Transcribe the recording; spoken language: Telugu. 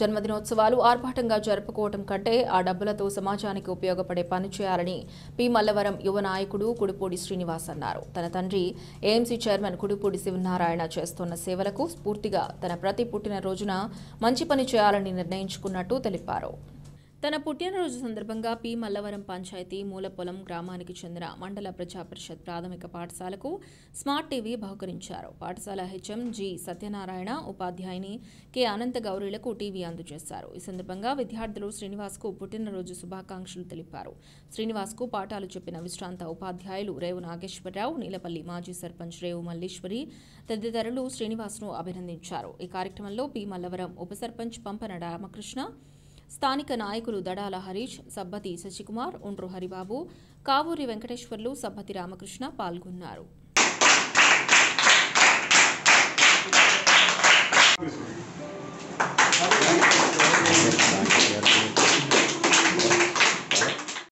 జన్మదినోత్సవాలు ఆర్భాటంగా జరుపుకోవటం కంటే ఆ డబ్బులతో సమాజానికి ఉపయోగపడే పని చేయాలని పి మల్లవరం యువ నాయకుడు కుడుపూడి శ్రీనివాస్ అన్నారు తన తండ్రి ఏఎంసీ చైర్మన్ కుడుపూడి శివనారాయణ చేస్తున్న సేవలకు స్ఫూర్తిగా తన ప్రతి పుట్టినరోజున మంచి పని చేయాలని నిర్ణయించుకున్నట్టు తెలిపారు తన పుట్టినరోజు సందర్భంగా పి మల్లవరం పంచాయతీ మూలపొలం గ్రామానికి చెందిన మండల ప్రజాపరిషత్ ప్రాథమిక పాఠశాలకు స్మార్ట్ టీవీ బహుకరించారు పాఠశాల హెచ్ఎం జి సత్యనారాయణ ఉపాధ్యాయుని కె అనంత గౌరీలకు టీవీ అందజేశారు ఈ సందర్భంగా విద్యార్థులు శ్రీనివాస్కు పుట్టినరోజు శుభాకాంక్షలు తెలిపారు శ్రీనివాస్కు పాఠాలు చెప్పిన విశ్రాంత ఉపాధ్యాయులు రేవు నాగేశ్వరరావు నీలపల్లి మాజీ సర్పంచ్ రేవు మల్లేశ్వరి తదితరులు శ్రీనివాస్ను అభినందించారు ఈ కార్యక్రమంలో పి మల్లవరం ఉప సర్పంచ్ పంపన రామకృష్ణ స్థానిక నాయకులు దడాల హరీష్ సబ్బతి శశికుమార్ ఒండ్రు హరిబాబు కావూరి వెంకటేశ్వర్లు సబ్బతి రామకృష్ణ పాల్గొన్నారు